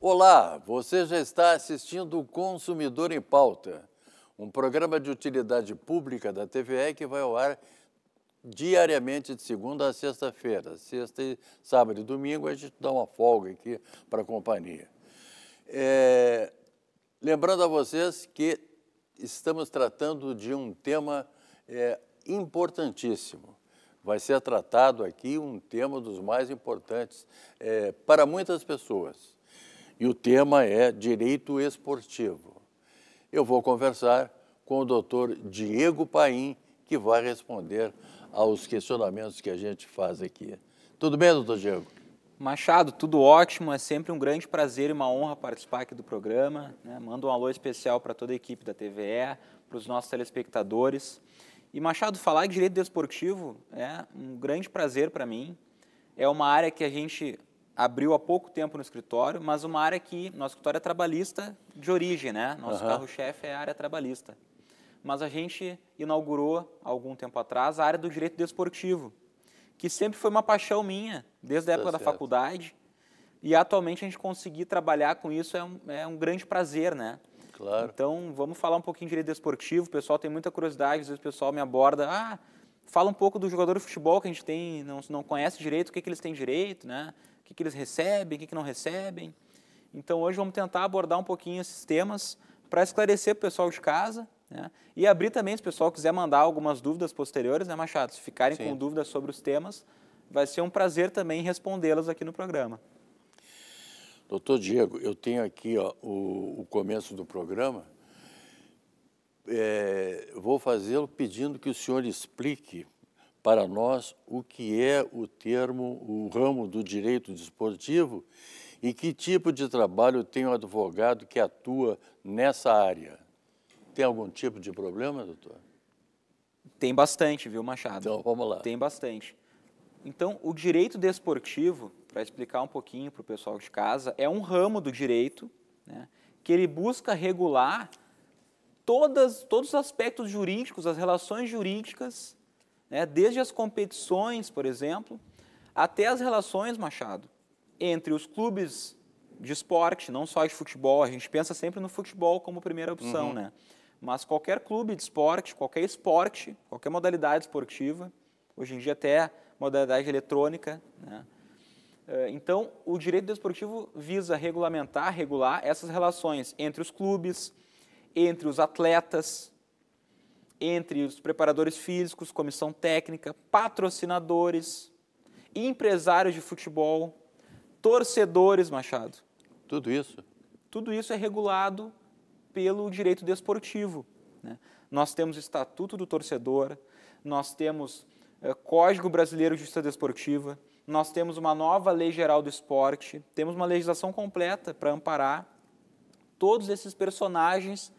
Olá, você já está assistindo o Consumidor em Pauta, um programa de utilidade pública da TVE que vai ao ar diariamente de segunda a sexta-feira. Sexta e sábado e domingo a gente dá uma folga aqui para a companhia. É, Lembrando a vocês que estamos tratando de um tema é, importantíssimo. Vai ser tratado aqui um tema dos mais importantes é, para muitas pessoas. E o tema é direito esportivo. Eu vou conversar com o doutor Diego Paim, que vai responder aos questionamentos que a gente faz aqui. Tudo bem, doutor Diego? Machado, tudo ótimo, é sempre um grande prazer e uma honra participar aqui do programa. Né? Mando um alô especial para toda a equipe da TVE, para os nossos telespectadores. E Machado, falar de direito desportivo é um grande prazer para mim. É uma área que a gente abriu há pouco tempo no escritório, mas uma área que nosso escritório é trabalhista de origem, né? Nosso uhum. carro-chefe é a área trabalhista. Mas a gente inaugurou há algum tempo atrás a área do direito desportivo que sempre foi uma paixão minha, desde a tá época tá da faculdade. E atualmente a gente conseguir trabalhar com isso é um, é um grande prazer, né? Claro. Então, vamos falar um pouquinho de direito esportivo. O pessoal tem muita curiosidade, às vezes o pessoal me aborda. Ah, fala um pouco do jogador de futebol que a gente tem, não, não conhece direito, o que, que eles têm direito, né? O que, que eles recebem, o que, que não recebem. Então, hoje vamos tentar abordar um pouquinho esses temas para esclarecer para o pessoal de casa né? E abrir também, se o pessoal quiser mandar algumas dúvidas posteriores, né, Machado? Se ficarem Sim. com dúvidas sobre os temas, vai ser um prazer também respondê-las aqui no programa. Doutor Diego, eu tenho aqui ó, o, o, começo do programa. É, vou fazê-lo pedindo que o senhor explique para nós o que é o termo, o ramo do direito desportivo e que tipo de trabalho tem o um advogado que atua nessa área. Tem algum tipo de problema, doutor? Tem bastante, viu, Machado? Então, vamos lá. Tem bastante. Então, o direito desportivo, para explicar um pouquinho para o pessoal de casa, é um ramo do direito né, que ele busca regular todas, todos os aspectos jurídicos, as relações jurídicas, né, desde as competições, por exemplo, até as relações, Machado, entre os clubes de esporte, não só de futebol. A gente pensa sempre no futebol como primeira opção, uhum. né? Mas qualquer clube de esporte, qualquer esporte, qualquer modalidade esportiva, hoje em dia até modalidade eletrônica, né? Eh, então, o direito desportivo visa regulamentar, regular essas relações entre os clubes, entre os atletas, entre os preparadores físicos, comissão técnica, patrocinadores, empresários de futebol, torcedores, Machado. Tudo isso? Tudo isso é regulado pelo direito desportivo. Né? Nós temos o Estatuto do Torcedor, nós temos é, Código Brasileiro de Justiça Desportiva, nós temos uma nova Lei Geral do Esporte, temos uma legislação completa para amparar todos esses personagens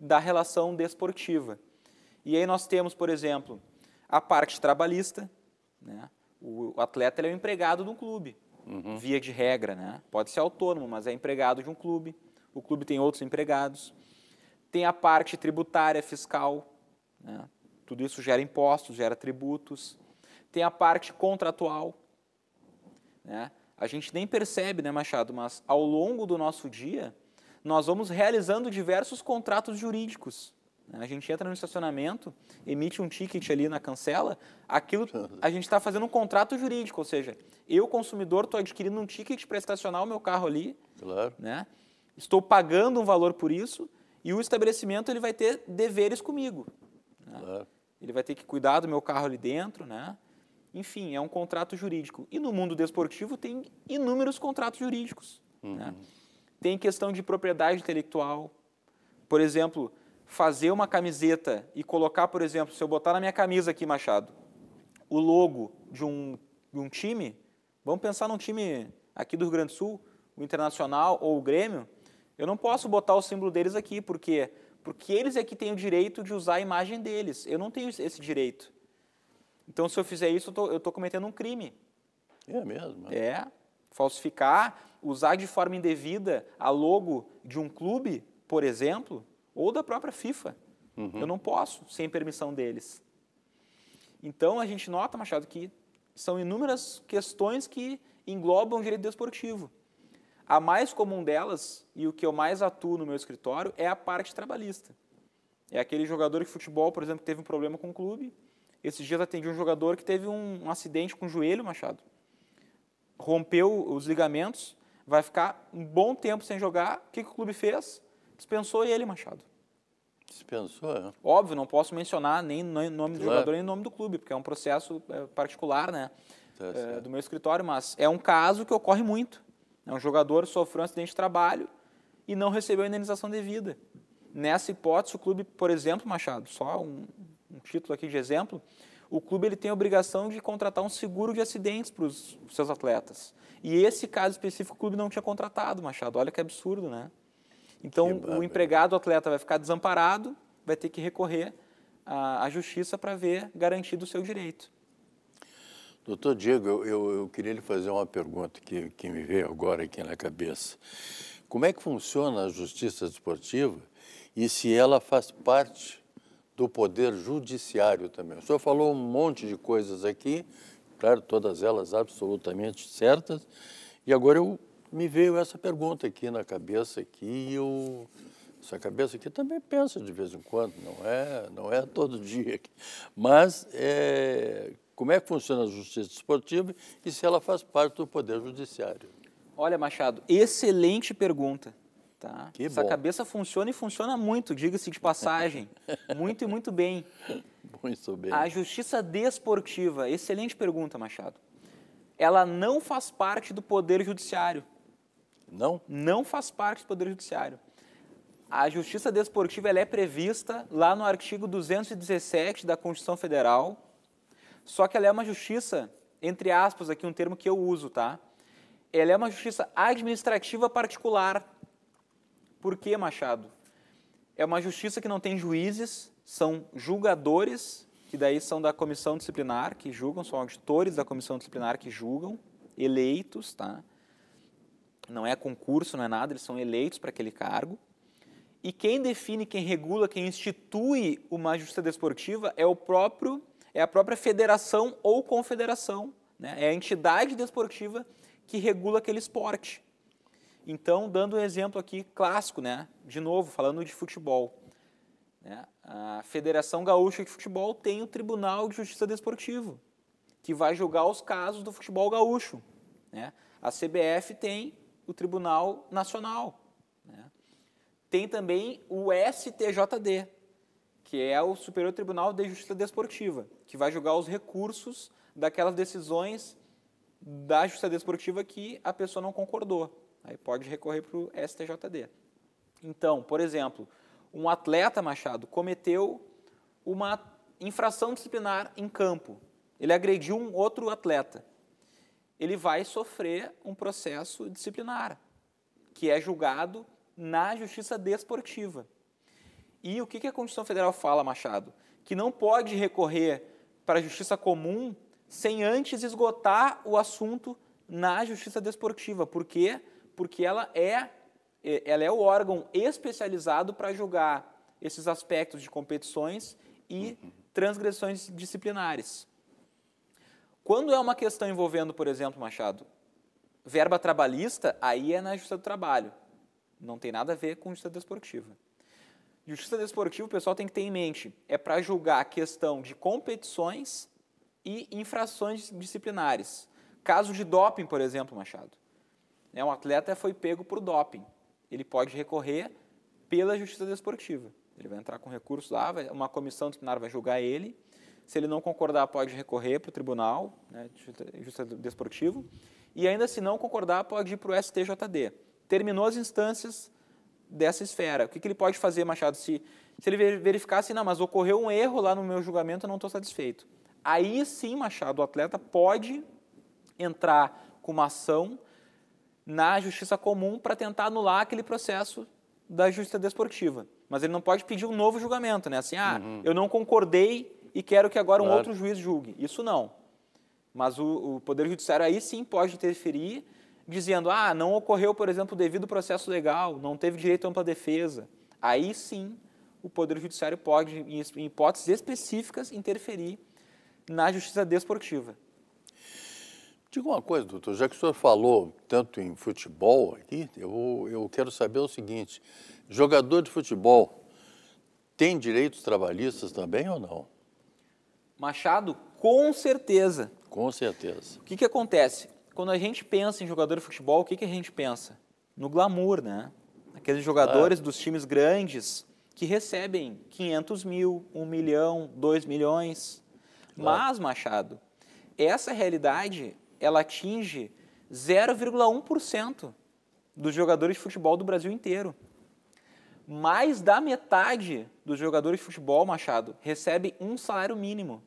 da relação desportiva. E aí nós temos, por exemplo, a parte trabalhista, né? o atleta é um empregado de um clube, uhum. via de regra, né? pode ser autônomo, mas é empregado de um clube o clube tem outros empregados, tem a parte tributária fiscal, né? tudo isso gera impostos, gera tributos, tem a parte contratual. Né? A gente nem percebe, né, Machado, mas ao longo do nosso dia, nós vamos realizando diversos contratos jurídicos. Né? A gente entra no estacionamento, emite um ticket ali na cancela, aquilo a gente está fazendo um contrato jurídico, ou seja, eu, consumidor, estou adquirindo um ticket para estacionar o meu carro ali. Claro. Né? estou pagando um valor por isso e o estabelecimento ele vai ter deveres comigo. Né? Ele vai ter que cuidar do meu carro ali dentro, né? Enfim, é um contrato jurídico. E no mundo desportivo tem inúmeros contratos jurídicos. Uhum. Né? Tem questão de propriedade intelectual. Por exemplo, fazer uma camiseta e colocar, por exemplo, se eu botar na minha camisa aqui, Machado, o logo de um, de um time, vamos pensar num time aqui do Rio Grande do Sul, o Internacional ou o Grêmio, eu não posso botar o símbolo deles aqui, por quê? Porque eles é que têm o direito de usar a imagem deles. Eu não tenho esse direito. Então, se eu fizer isso, eu estou cometendo um crime. É mesmo? É. Falsificar, usar de forma indevida a logo de um clube, por exemplo, ou da própria FIFA. Uhum. Eu não posso, sem permissão deles. Então, a gente nota, Machado, que são inúmeras questões que englobam o direito desportivo. A mais comum delas, e o que eu mais atuo no meu escritório, é a parte trabalhista. É aquele jogador de futebol, por exemplo, que teve um problema com o clube. Esses dias atendi um jogador que teve um, um acidente com o joelho, Machado. Rompeu os ligamentos, vai ficar um bom tempo sem jogar. O que, que o clube fez? Dispensou ele, Machado. Dispensou, é. Óbvio, não posso mencionar nem nome do claro. jogador nem nome do clube, porque é um processo é, particular, né? Tá é, do meu escritório, mas é um caso que ocorre muito. É um jogador sofreu um acidente de trabalho e não recebeu a indenização devida. Nessa hipótese, o clube, por exemplo, Machado, só um, um título aqui de exemplo, o clube ele tem a obrigação de contratar um seguro de acidentes para os seus atletas. E esse caso específico o clube não tinha contratado, Machado. Olha que absurdo, né? Então, o empregado, o atleta, vai ficar desamparado, vai ter que recorrer à, à justiça para ver garantido o seu direito. Doutor Diego, eu, eu, eu, queria lhe fazer uma pergunta que, que me veio agora aqui na cabeça. Como é que funciona a justiça desportiva e se ela faz parte do poder judiciário também? O senhor falou um monte de coisas aqui, claro, todas elas absolutamente certas, e agora eu me veio essa pergunta aqui na cabeça aqui eu essa cabeça aqui também pensa de vez em quando, não é, não é todo dia. Mas é, como é que funciona a justiça esportiva e se ela faz parte do Poder Judiciário. Olha, Machado, excelente pergunta. Tá? Que Essa bom. cabeça funciona e funciona muito, diga-se de passagem. muito e muito bem. Muito bem. A justiça desportiva, excelente pergunta, Machado. Ela não faz parte do Poder Judiciário. Não? Não faz parte do Poder Judiciário. A justiça desportiva ela é prevista lá no artigo 217 da Constituição Federal, só que ela é uma justiça, entre aspas, aqui um termo que eu uso, tá? Ela é uma justiça administrativa particular. Por que, Machado? É uma justiça que não tem juízes, são julgadores, que daí são da comissão disciplinar, que julgam, são auditores da comissão disciplinar que julgam, eleitos, tá? Não é concurso, não é nada, eles são eleitos para aquele cargo. E quem define, quem regula, quem institui uma justiça desportiva é o próprio é a própria federação ou confederação, né? é a entidade desportiva que regula aquele esporte. Então, dando um exemplo aqui clássico, né? de novo, falando de futebol. Né? A Federação Gaúcha de Futebol tem o Tribunal de Justiça Desportivo, que vai julgar os casos do futebol gaúcho. Né? A CBF tem o Tribunal Nacional. Né? Tem também o STJD, que é o Superior Tribunal de Justiça Desportiva, que vai julgar os recursos daquelas decisões da Justiça Desportiva que a pessoa não concordou. Aí pode recorrer para o STJD. Então, por exemplo, um atleta, Machado, cometeu uma infração disciplinar em campo. Ele agrediu um outro atleta. Ele vai sofrer um processo disciplinar, que é julgado na Justiça Desportiva. E o que, a Constituição Federal fala, Machado? Que não pode recorrer para a justiça comum sem antes esgotar o assunto na justiça desportiva. Por quê? Porque ela é, é, ela é o órgão especializado para julgar esses aspectos de competições e transgressões disciplinares. Quando é uma questão envolvendo, por exemplo, Machado, verba trabalhista, aí é na justiça do trabalho. Não tem nada a ver com justiça desportiva. Justiça desportiva, o pessoal tem que ter em mente, é para julgar a questão de competições e infrações disciplinares. Caso de doping, por exemplo, Machado. Né, um atleta foi pego por doping. Ele pode recorrer pela justiça desportiva. Ele vai entrar com recurso lá, uma comissão disciplinar vai julgar ele. Se ele não concordar, pode recorrer para o tribunal, né, justiça desportivo. E ainda se não concordar, pode ir para o STJD. Terminou as instâncias, dessa esfera. O que, que ele pode fazer, Machado, se, se ele verificar assim, não, mas ocorreu um erro lá no meu julgamento, eu não estou satisfeito. Aí sim, Machado, o atleta pode entrar com uma ação na justiça comum para tentar anular aquele processo da justiça desportiva. Mas ele não pode pedir um novo julgamento, né? Assim, ah, uhum. eu não concordei e quero que agora um claro. outro juiz julgue. Isso não. Mas o, o Poder Judiciário aí sim pode interferir dizendo, ah, não ocorreu, por exemplo, devido processo legal, não teve direito à ampla defesa. Aí sim, o Poder Judiciário pode, em hipóteses específicas, interferir na justiça desportiva. Diga uma coisa, doutor, já que o senhor falou tanto em futebol aqui, eu, eu quero saber o seguinte: jogador de futebol tem direitos trabalhistas também ou não? Machado, com certeza. Com certeza. O que, que acontece? quando a gente pensa em jogador de futebol, o que, que a gente pensa? No glamour, né? Aqueles jogadores é. dos times grandes que recebem 500 mil, 1 milhão, 2 milhões. É. Mas, Machado, essa realidade ela atinge 0,1% dos jogadores de futebol do Brasil inteiro. Mais da metade dos jogadores de futebol, Machado, recebe um salário mínimo.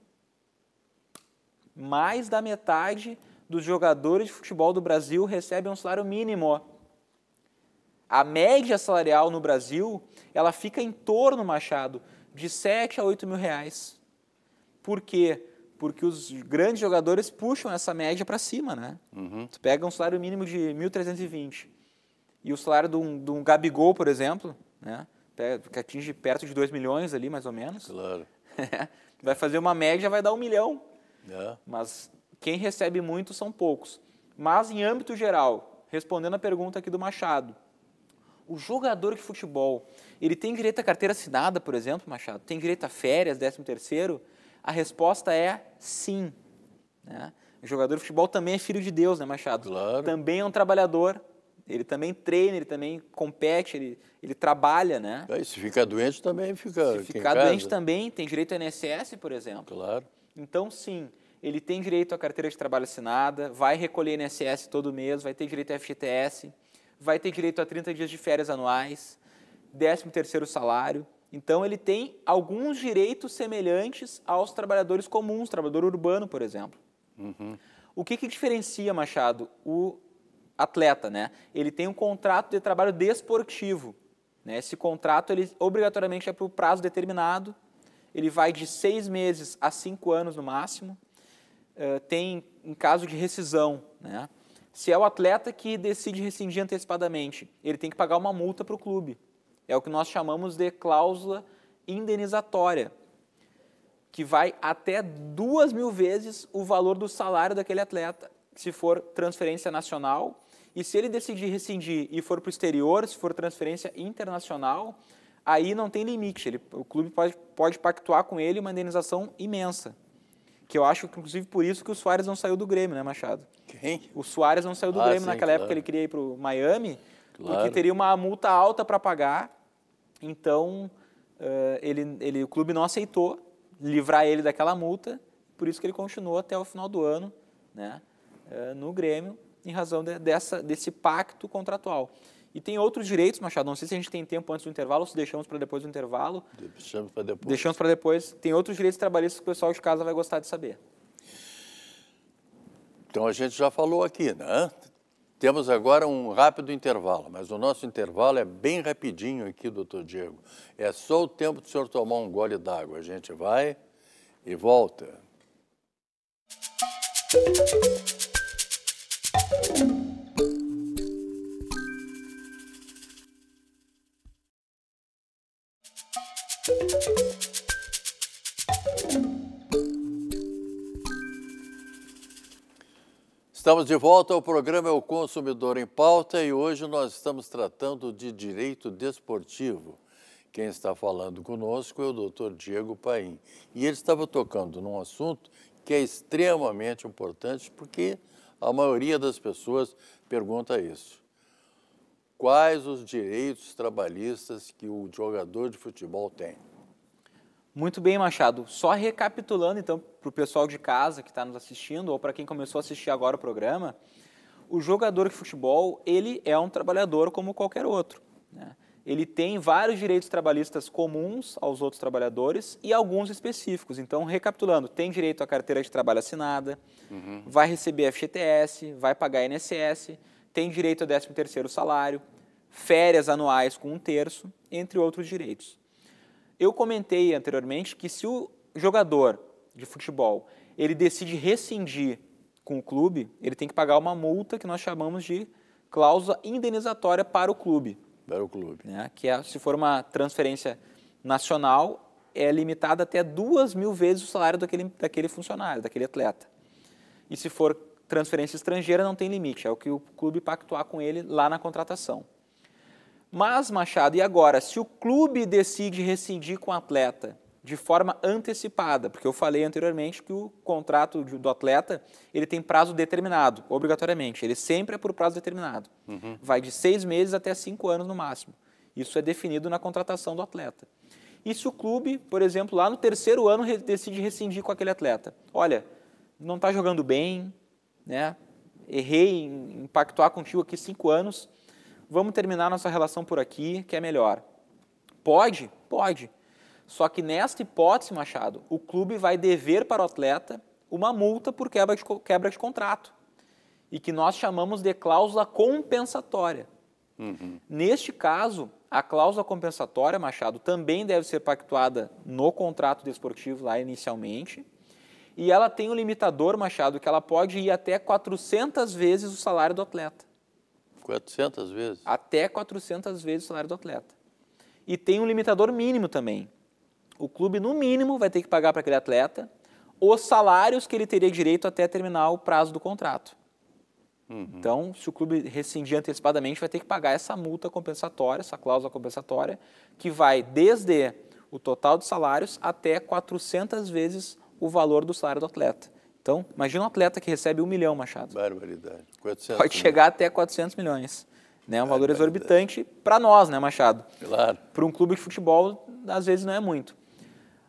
Mais da metade dos jogadores de futebol do Brasil recebem um salário mínimo. A média salarial no Brasil, ela fica em torno, Machado, de 7 a 8 mil reais. Por quê? Porque os grandes jogadores puxam essa média para cima, né? Uhum. Tu pega um salário mínimo de 1.320 e o salário de um, de um Gabigol, por exemplo, né? que atinge perto de 2 milhões ali, mais ou menos. Claro. vai fazer uma média, vai dar um milhão. É. Mas quem recebe muito são poucos. Mas em âmbito geral, respondendo a pergunta aqui do Machado, o jogador de futebol, ele tem direito à carteira assinada, por exemplo, Machado? Tem direito a férias, 13 terceiro? A resposta é sim. Né? O jogador de futebol também é filho de Deus, né, Machado? Claro. Também é um trabalhador, ele também treina, ele também compete, ele, ele trabalha, né? É, e se ficar doente também fica. Se ficar doente também, tem direito ao INSS, por exemplo. Claro. Então, sim, ele tem direito à carteira de trabalho assinada, vai recolher INSS todo mês, vai ter direito a FGTS, vai ter direito a 30 dias de férias anuais, 13º salário. Então ele tem alguns direitos semelhantes aos trabalhadores comuns, trabalhador urbano, por exemplo. Uhum. O que, que diferencia, Machado, o atleta, né? Ele tem um contrato de trabalho desportivo. Né? Esse contrato, ele obrigatoriamente é para o prazo determinado. Ele vai de seis meses a cinco anos no máximo. Eh, tem em caso de rescisão, né? Se é o atleta que decide rescindir antecipadamente, ele tem que pagar uma multa para o clube. É o que nós chamamos de cláusula indenizatória, que vai até duas mil vezes o valor do salário daquele atleta, se for transferência nacional. E se ele decidir rescindir e for para o exterior, se for transferência internacional, aí não tem limite. Ele, o clube pode, pode pactuar com ele uma indenização imensa que eu acho que, inclusive, por isso que o Soares não saiu do Grêmio, né, Machado? Quem? O Soares não saiu do ah, Grêmio sim, naquela claro. época que ele queria ir para o Miami, claro. porque teria uma multa alta para pagar. Então, uh, ele, ele, o clube não aceitou livrar ele daquela multa, por isso que ele continuou até o final do ano né, uh, no Grêmio, em razão de, dessa, desse pacto contratual. E tem outros direitos, Machado. Não sei se a gente tem tempo antes do intervalo ou se deixamos para depois do intervalo. Deixamos para depois. Deixamos para depois. Tem outros direitos trabalhistas que o pessoal de casa vai gostar de saber. Então a gente já falou aqui, né? Temos agora um rápido intervalo, mas o nosso intervalo é bem rapidinho aqui, doutor Diego. É só o tempo do senhor tomar um gole d'água. A gente vai e volta. Música Estamos de volta ao programa é O Consumidor em Pauta e hoje nós estamos tratando de direito desportivo. Quem está falando conosco é o doutor Diego Paim. E ele estava tocando num assunto que é extremamente importante porque a maioria das pessoas pergunta isso. Quais os direitos trabalhistas que o jogador de futebol tem? Muito bem, Machado. Só recapitulando, então, para o pessoal de casa que está nos assistindo ou para quem começou a assistir agora o programa, o jogador de futebol, ele é um trabalhador como qualquer outro. Né? Ele tem vários direitos trabalhistas comuns aos outros trabalhadores e alguns específicos. Então, recapitulando, tem direito à carteira de trabalho assinada, uhum. vai receber FGTS, vai pagar INSS, tem direito ao 13º salário, férias anuais com um terço, entre outros direitos. Eu comentei anteriormente que se o jogador de futebol ele decide rescindir com o clube, ele tem que pagar uma multa que nós chamamos de cláusula indenizatória para o clube. Para o clube. Né? Que é, se for uma transferência nacional, é limitada até duas mil vezes o salário daquele, daquele funcionário, daquele atleta. E se for transferência estrangeira, não tem limite, é o que o clube pactuar com ele lá na contratação. Mas, Machado, e agora? Se o clube decide rescindir com o atleta de forma antecipada, porque eu falei anteriormente que o contrato do atleta ele tem prazo determinado, obrigatoriamente. Ele sempre é por prazo determinado. Uhum. Vai de seis meses até cinco anos no máximo. Isso é definido na contratação do atleta. E se o clube, por exemplo, lá no terceiro ano decide rescindir com aquele atleta? Olha, não está jogando bem, né? errei em pactuar contigo aqui cinco anos, vamos terminar nossa relação por aqui, que é melhor. Pode? Pode. Só que nesta hipótese, Machado, o clube vai dever para o atleta uma multa por quebra de, quebra de contrato. E que nós chamamos de cláusula compensatória. Uhum. Neste caso, a cláusula compensatória, Machado, também deve ser pactuada no contrato desportivo lá inicialmente. E ela tem um limitador, Machado, que ela pode ir até 400 vezes o salário do atleta. 400 vezes. Até 400 vezes o salário do atleta. E tem um limitador mínimo também. O clube, no mínimo, vai ter que pagar para aquele atleta os salários que ele teria direito até terminar o prazo do contrato. Uhum. Então, se o clube rescindir antecipadamente, vai ter que pagar essa multa compensatória, essa cláusula compensatória, que vai desde o total de salários até 400 vezes o valor do salário do atleta. Então, imagina um atleta que recebe um milhão, Machado. Barbaridade. 400 Pode chegar até 400 milhões. Né? Um valor exorbitante para nós, né, Machado? Claro. Para um clube de futebol, às vezes não é muito.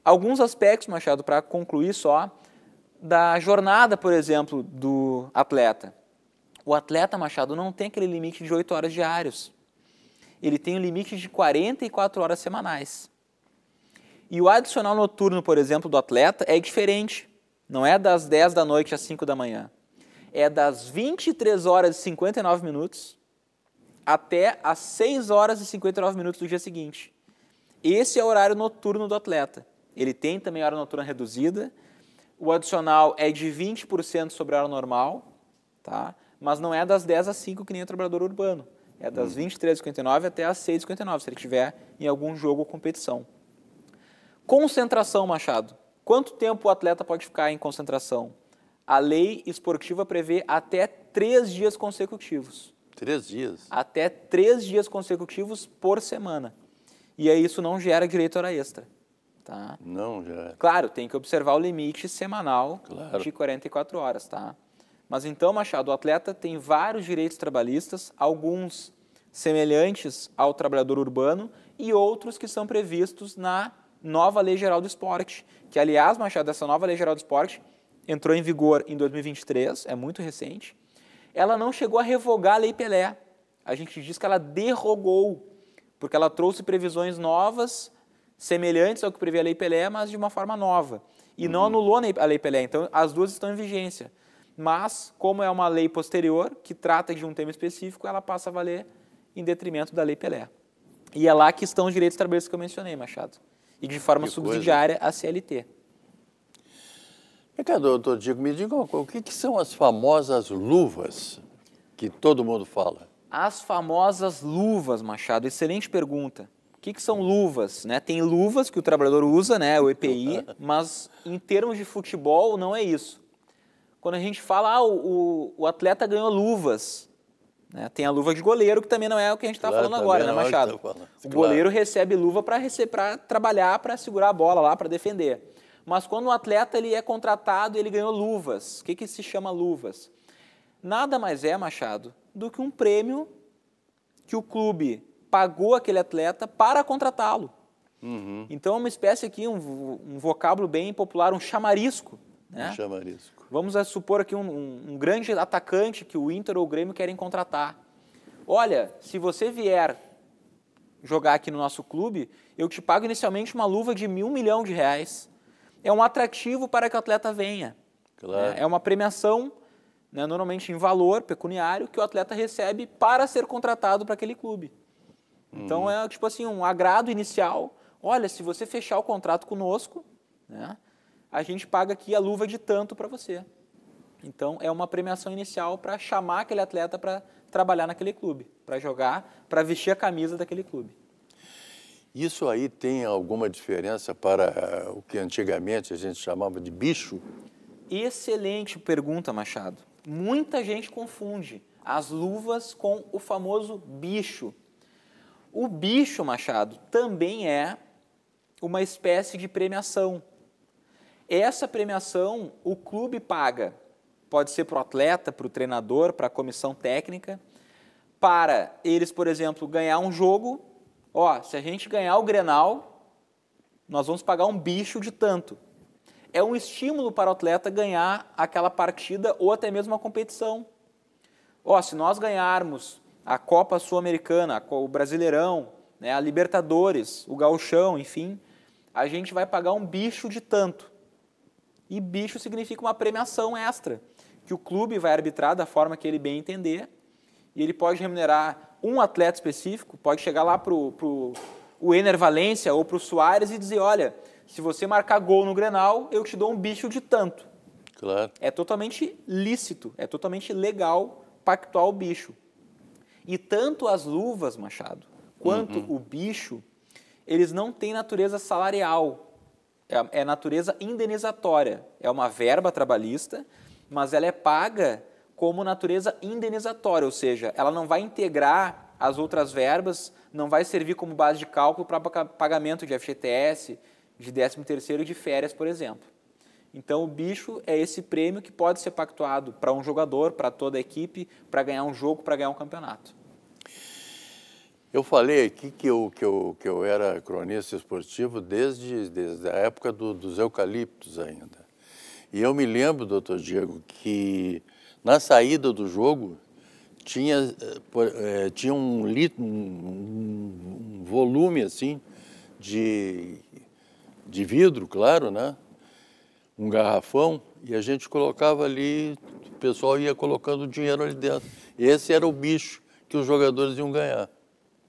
Alguns aspectos, Machado, para concluir só, da jornada, por exemplo, do atleta. O atleta, Machado, não tem aquele limite de 8 horas diários. Ele tem um limite de 44 horas semanais. E o adicional noturno, por exemplo, do atleta é diferente. Não é das 10 da noite às 5 da manhã. É das 23 horas e 59 minutos até as 6 horas e 59 minutos do dia seguinte. Esse é o horário noturno do atleta. Ele tem também hora noturna reduzida. O adicional é de 20% sobre a hora normal, tá? mas não é das 10 às 5 que nem o trabalhador urbano. É das hum. 23h59 até as 6h59, se ele estiver em algum jogo ou competição. Concentração, Machado. Quanto tempo o atleta pode ficar em concentração? A lei esportiva prevê até três dias consecutivos. Três dias? Até três dias consecutivos por semana. E aí isso não gera direito à hora extra. Tá? Não gera. Claro, tem que observar o limite semanal claro. de 44 horas, tá? Mas então, Machado, o atleta tem vários direitos trabalhistas, alguns semelhantes ao trabalhador urbano e outros que são previstos na nova Lei Geral do Esporte, que, aliás, Machado, essa nova Lei Geral do Esporte entrou em vigor em 2023, é muito recente. Ela não chegou a revogar a Lei Pelé. A gente diz que ela derrogou, porque ela trouxe previsões novas, semelhantes ao que previa a Lei Pelé, mas de uma forma nova. E uhum. não anulou a Lei Pelé, então as duas estão em vigência. Mas, como é uma lei posterior, que trata de um tema específico, ela passa a valer em detrimento da Lei Pelé. E é lá que estão os direitos trabalhistas que eu mencionei, Machado e de forma que subsidiária coisa. a CLT. Então, doutor Diego, me diga uma coisa, o que, que são as famosas luvas que todo mundo fala? As famosas luvas, Machado, excelente pergunta. O que, que são luvas? Né? Tem luvas que o trabalhador usa, né, o EPI, mas em termos de futebol não é isso. Quando a gente fala, ah, o, o atleta ganhou luvas, né? Tem a luva de goleiro, que também não é o que a gente está claro, falando agora, né, é Machado? Tá o goleiro claro. recebe luva para trabalhar, para segurar a bola lá, para defender. Mas quando o atleta ele é contratado, ele ganhou luvas. O que, que se chama luvas? Nada mais é, Machado, do que um prêmio que o clube pagou aquele atleta para contratá-lo. Uhum. Então é uma espécie aqui, um, um vocábulo bem popular, um chamarisco. Né? Um chamarisco. Vamos supor aqui um, um, um grande atacante que o Inter ou o Grêmio querem contratar. Olha, se você vier jogar aqui no nosso clube, eu te pago inicialmente uma luva de mil milhão de reais. É um atrativo para que o atleta venha. Claro. É, é uma premiação, né, normalmente em valor pecuniário, que o atleta recebe para ser contratado para aquele clube. Então uhum. é tipo assim, um agrado inicial. Olha, se você fechar o contrato conosco, né, a gente paga aqui a luva de tanto para você. Então, é uma premiação inicial para chamar aquele atleta para trabalhar naquele clube, para jogar, para vestir a camisa daquele clube. Isso aí tem alguma diferença para eh, o que antigamente a gente chamava de bicho? Excelente pergunta, Machado. Muita gente confunde as luvas com o famoso bicho. O bicho, Machado, também é uma espécie de premiação essa premiação o clube paga. Pode ser para o atleta, para o treinador, para a comissão técnica, para eles, por exemplo, ganhar um jogo. Ó, se a gente ganhar o Grenal, nós vamos pagar um bicho de tanto. É um estímulo para o atleta ganhar aquela partida ou até mesmo uma competição. Ó, se nós ganharmos a Copa Sul-Americana, o Brasileirão, né, a Libertadores, o Gauchão, enfim, a gente vai pagar um bicho de tanto. E bicho significa uma premiação extra, que o clube vai arbitrar da forma que ele bem entender, e ele pode remunerar um atleta específico, pode chegar lá para o Ener Valência ou para o Soares e dizer, olha, se você marcar gol no Grenal, eu te dou um bicho de tanto. Claro. É totalmente lícito, é totalmente legal pactuar o bicho. E tanto as luvas, Machado, quanto uhum. o bicho, eles não têm natureza salarial é, é natureza indenizatória. É uma verba trabalhista, mas ela é paga como natureza indenizatória, ou seja, ela não vai integrar as outras verbas, não vai servir como base de cálculo para pagamento de FGTS, de 13 terceiro, e de férias, por exemplo. Então o bicho é esse prêmio que pode ser pactuado para um jogador, para toda a equipe, para ganhar um jogo, para ganhar um campeonato. Eu falei aqui que eu, que eu, que eu era cronista esportivo desde, desde a época do, dos eucaliptos ainda. E eu me lembro, doutor Diego, que na saída do jogo tinha, eh, tinha um, litro, um, um volume assim de, de vidro, claro, né? um garrafão, e a gente colocava ali, o pessoal ia colocando o dinheiro ali dentro. Esse era o bicho que os jogadores iam ganhar.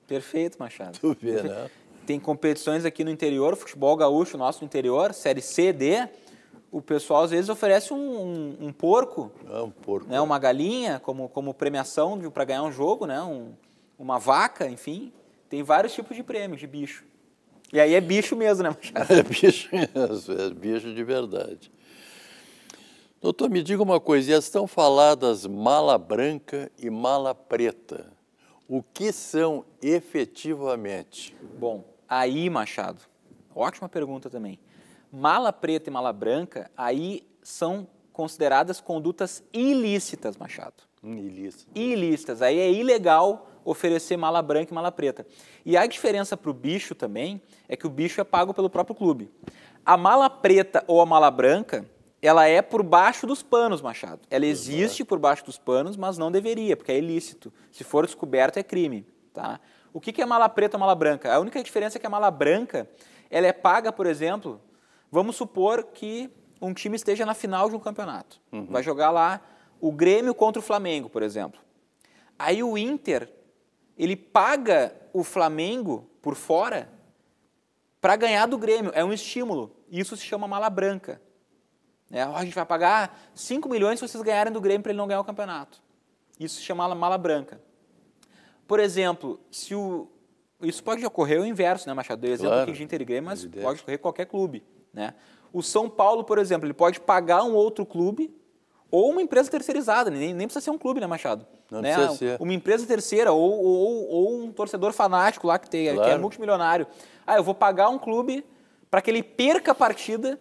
Perfeito, Machado. Tu vê, né? Tem competições aqui no interior, futebol gaúcho nosso no interior, Série C, D. O pessoal às vezes oferece um, um, um porco. É um porco. Né, uma galinha como, como premiação para ganhar um jogo, né? Um, uma vaca, enfim. Tem vários tipos de prêmios de bicho. E aí é bicho mesmo, né, Machado? É bicho mesmo, é bicho de verdade. Doutor, me diga uma coisa, e as tão faladas mala branca e mala preta? o que são efetivamente? Bom, aí, Machado, ótima pergunta também. Mala preta e mala branca, aí são consideradas condutas ilícitas, Machado. Hum, ilícitas. Ilícitas. Aí é ilegal oferecer mala branca e mala preta. E a diferença para o bicho também é que o bicho é pago pelo próprio clube. A mala preta ou a mala branca ela é por baixo dos panos, Machado. Ela existe por baixo dos panos, mas não deveria, porque é ilícito. Se for descoberto, é crime. Tá? O que é mala preta ou mala branca? A única diferença é que a mala branca ela é paga, por exemplo, vamos supor que um time esteja na final de um campeonato. Uhum. Vai jogar lá o Grêmio contra o Flamengo, por exemplo. Aí o Inter, ele paga o Flamengo por fora para ganhar do Grêmio. É um estímulo. Isso se chama mala branca. É, a gente vai pagar 5 milhões se vocês ganharem do Grêmio para ele não ganhar o campeonato. Isso se chama mala branca. Por exemplo, se o. Isso pode ocorrer o inverso, né, Machado? Do exemplo claro, aqui de Inter e Grêmio, mas evidente. pode ocorrer qualquer clube. Né? O São Paulo, por exemplo, ele pode pagar um outro clube ou uma empresa terceirizada, nem, nem precisa ser um clube, né, Machado? Não né? precisa ser. Uma empresa terceira ou, ou, ou um torcedor fanático lá que, tem, claro. que é multimilionário. Ah, eu vou pagar um clube para que ele perca a partida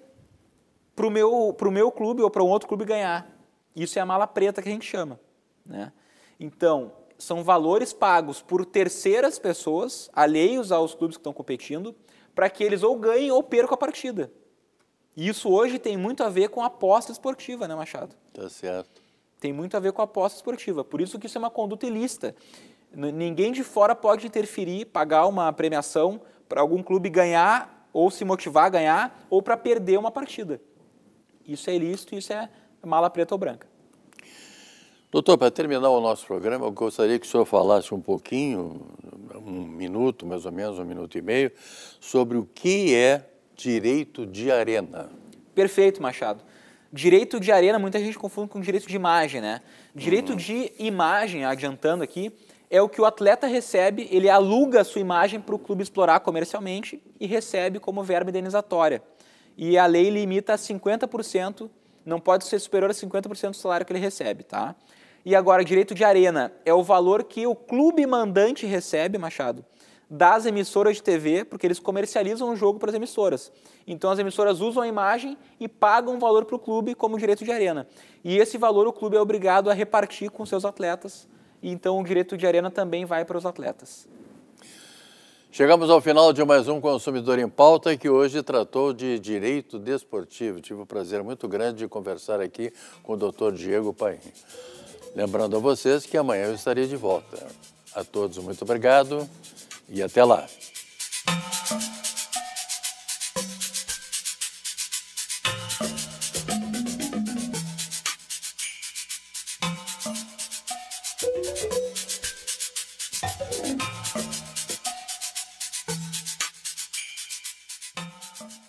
para o meu, pro meu clube ou para um outro clube ganhar. Isso é a mala preta que a gente chama. Né? Então, são valores pagos por terceiras pessoas, alheios aos clubes que estão competindo, para que eles ou ganhem ou percam a partida. E isso hoje tem muito a ver com a aposta esportiva, né, Machado? Tá certo. Tem muito a ver com a aposta esportiva. Por isso que isso é uma conduta ilícita. Ninguém de fora pode interferir, pagar uma premiação para algum clube ganhar ou se motivar a ganhar ou para perder uma partida. Isso é ilícito, isso é mala preta ou branca. Doutor, para terminar o nosso programa, eu gostaria que o senhor falasse um pouquinho, um minuto, mais ou menos, um minuto e meio, sobre o que é direito de arena. Perfeito, Machado. Direito de arena, muita gente confunde com direito de imagem, né? Direito uhum. de imagem, adiantando aqui, é o que o atleta recebe, ele aluga a sua imagem para o clube explorar comercialmente e recebe como verba indenizatória e a lei limita a 50%, não pode ser superior a 50% do salário que ele recebe, tá? E agora, direito de arena é o valor que o clube mandante recebe, Machado, das emissoras de TV, porque eles comercializam o jogo para as emissoras. Então as emissoras usam a imagem e pagam um valor para o clube como direito de arena. E esse valor o clube é obrigado a repartir com seus atletas, e então o direito de arena também vai para os atletas. Chegamos ao final de mais um Consumidor em Pauta, que hoje tratou de direito desportivo. Tive o um prazer muito grande de conversar aqui com o Dr. Diego Paim. Lembrando a vocês que amanhã eu estarei de volta. A todos, muito obrigado e até lá.